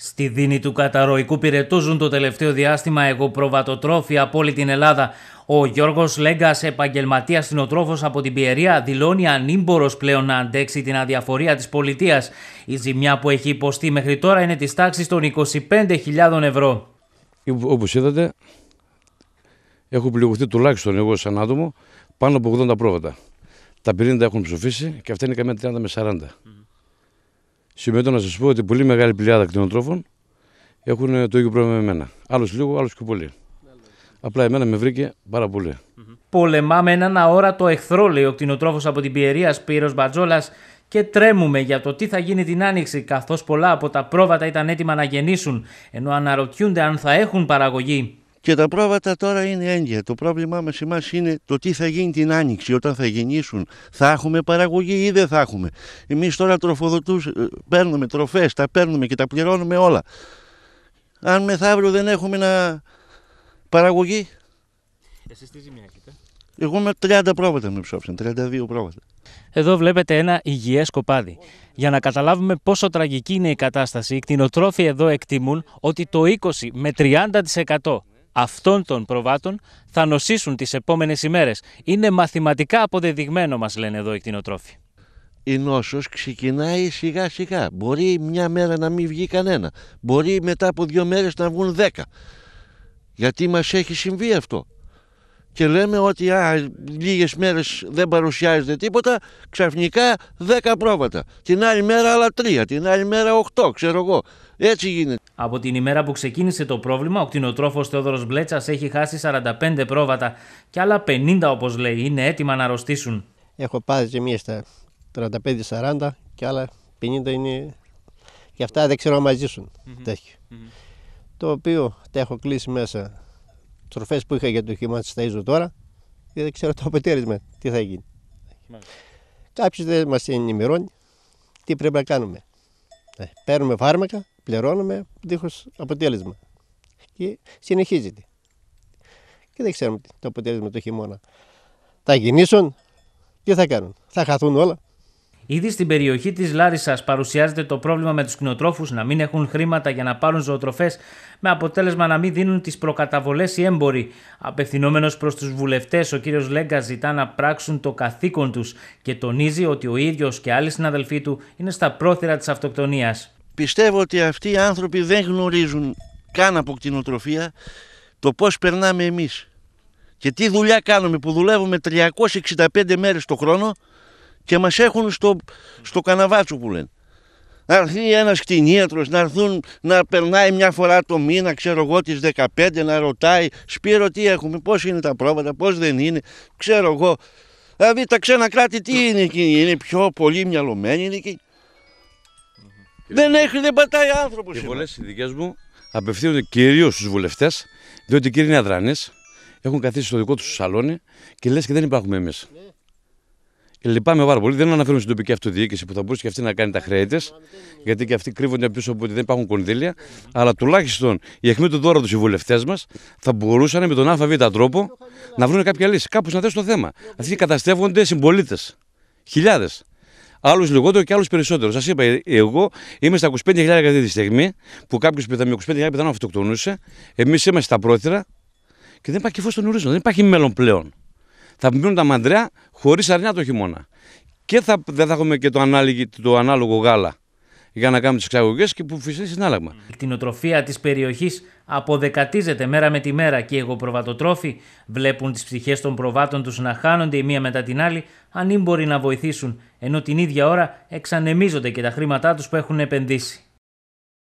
Στη δίνη του καταρροϊκού πυρετούζουν το τελευταίο διάστημα εγωπροβατοτρόφοι από όλη την Ελλάδα. Ο Γιώργος Λέγκας, επαγγελματίας κτηνοτρόφος από την Πιερία, δηλώνει ανήμπορος πλέον να αντέξει την αδιαφορία της πολιτείας. Η ζημιά που έχει υποστεί μέχρι τώρα είναι της τάξης των 25.000 ευρώ. Όπως είδατε, έχω πληγωθεί τουλάχιστον εγώ σαν άτομο πάνω από 80 πρόβατα. Τα 50 έχουν ψοφήσει και αυτά είναι καμία 30 με 40. Συμμετώ να σας πω ότι πολύ μεγάλη πλειάδα κτηνοτρόφων έχουν το ίδιο πρόβλημα με εμένα. Άλλος λίγο, άλλος και πολύ. Απλά εμένα με βρήκε πάρα πολύ. Πολεμά με έναν αόρατο εχθρό, λέει ο κτηνοτρόφος από την Πιερία Σπύρος Μπατζόλας, και τρέμουμε για το τι θα γίνει την άνοιξη, καθώς πολλά από τα πρόβατα ήταν έτοιμα να γεννήσουν, ενώ αναρωτιούνται αν θα έχουν παραγωγή. Και τα πρόβατα τώρα είναι έγκαια. Το πρόβλημά μας εμάς είναι το τι θα γίνει την άνοιξη, όταν θα γεννήσουν. Θα έχουμε παραγωγή ή δεν θα έχουμε. Εμείς τώρα τροφοδοτούς, ε, παίρνουμε τροφές, τα παίρνουμε και τα πληρώνουμε όλα. Αν μεθαύριο δεν έχουμε να παραγωγή. Εσείς τι ζημιά έχετε. Εγώ με 30 πρόβατα με ψόψαν, 32 πρόβατα. Εδώ βλέπετε ένα υγιές κοπάδι. Για να καταλάβουμε πόσο τραγική είναι η κατάσταση, οι κτηνοτρόφοι εδώ εκτιμούν ότι το 20 με 30% αυτών των προβάτων θα νοσήσουν τις επόμενες ημέρες. Είναι μαθηματικά αποδεδειγμένο μας λένε εδώ οι κτηνοτρόφοι. Η νόσος ξεκινάει σιγά σιγά. Μπορεί μια μέρα να μην βγει κανένα. Μπορεί μετά από δύο μέρες να βγουν δέκα. Γιατί μας έχει συμβεί αυτό και λέμε ότι α, λίγες μέρες δεν παρουσιάζεται τίποτα, ξαφνικά 10 πρόβατα. Την άλλη μέρα άλλα 3, την άλλη μέρα 8, ξέρω εγώ. Έτσι γίνεται. Από την ημέρα που ξεκίνησε το πρόβλημα, ο κτηνοτρόφος Θεόδωρος Μπλέτσας έχει χάσει 45 πρόβατα και άλλα 50 όπως λέει είναι έτοιμα να αρρωστήσουν. Έχω πάθει μία στα 35-40 και άλλα 50 είναι... Και αυτά δεν ξέρω να μαζίσουν. Το οποίο τα έχω κλείσει μέσα τροφές που είχα για το χειμώνα τι τώρα και δεν ξέρω το αποτέλεσμα τι θα γίνει. Κάποιος δεν μας ενημερώνει τι πρέπει να κάνουμε. Ε, παίρνουμε φάρμακα, πληρώνουμε δίχως αποτέλεσμα. Και συνεχίζεται. Και δεν ξέρουμε το αποτέλεσμα το χειμώνα. Θα γεννήσουν, τι θα κάνουν, θα χαθούν όλα. Ήδη στην περιοχή της Λάρισας παρουσιάζεται το πρόβλημα με τους κτηνοτρόφους να μην έχουν χρήματα για να πάρουν ζωοτροφές, με αποτέλεσμα να μην δίνουν τις προκαταβολές οι έμποροι. Απευθυνόμενος προς τους βουλευτές, ο κ. Λέγκα ζητά να πράξουν το καθήκον τους και τονίζει ότι ο ίδιος και άλλοι συναδελφοί του είναι στα πρόθυρα της αυτοκτονίας. Πιστεύω ότι αυτοί οι άνθρωποι δεν γνωρίζουν καν από κτηνοτροφία το πώς περνάμε εμείς. Και τι δουλειά κάνουμε που δουλεύουμε 365 μέρες το χρόνο και μας έχουν στο, στο καναβάτσο που λένε. Να έρθει ένας κτηνίατρος, να, έρθουν, να περνάει μια φορά το μήνα, ξέρω εγώ, τις 15, να ρωτάει Σπύρο τι έχουμε, πώς είναι τα πρόβατα, πώς δεν είναι, ξέρω εγώ. Δηλαδή τα ξένα κράτη τι είναι εκεί, είναι πιο πολύ μυαλωμένοι είναι εκεί. Δεν έχει, δεν πατάει άνθρωπος. Οι βολέ οι δικές μου απευθύνονται κυρίως στους βουλευτές, διότι οι κύριοι είναι αδρανέ, έχουν καθίσει στο δικό τους σαλόνι και λες και δεν υπάρχουμε εμείς. Ναι. Λυπάμαι πάρα πολύ. Δεν αναφέρουμε στην τοπική αυτοδιοίκηση που θα μπορούσε και αυτή να κάνει τα χρέη γιατί και αυτοί κρύβονται πίσω από ότι δεν υπάρχουν κονδύλια. Αλλά τουλάχιστον η αιχμή του δώρα του οι βουλευτές μας θα μπορούσαν με τον ΑΒ τρόπο να βρουν κάποια λύση. Κάπως να θέσουν το θέμα. Αυτοί καταστεύονται συμπολίτες. Χιλιάδες. Άλλους λιγότερο και άλλους περισσότερο. Σας είπα, εγώ είμαι στα 25.000 αυτή τη στιγμή που κάποιος που με 25.000 πιθανόν αυτοκτονούσε. Εμείς είμαστε στα πρόθυρα και δεν υπάρχει φως στον ορίζοντα. Δεν υπάρχει μέλλον πλέον θα πίνουν τα μαντρέα χωρίς αρνιά το χειμώνα. Και θα, δεν θα έχουμε και το, ανάλογο, το γάλα για να κάνουμε τις εξαγωγές και που φυσικά συνάλλαγμα. Η κτηνοτροφία της περιοχής αποδεκατίζεται μέρα με τη μέρα και οι εγωπροβατοτρόφοι βλέπουν τις ψυχές των προβάτων τους να χάνονται η μία μετά την άλλη, αν μπορεί να βοηθήσουν, ενώ την ίδια ώρα εξανεμίζονται και τα χρήματά τους που έχουν επενδύσει.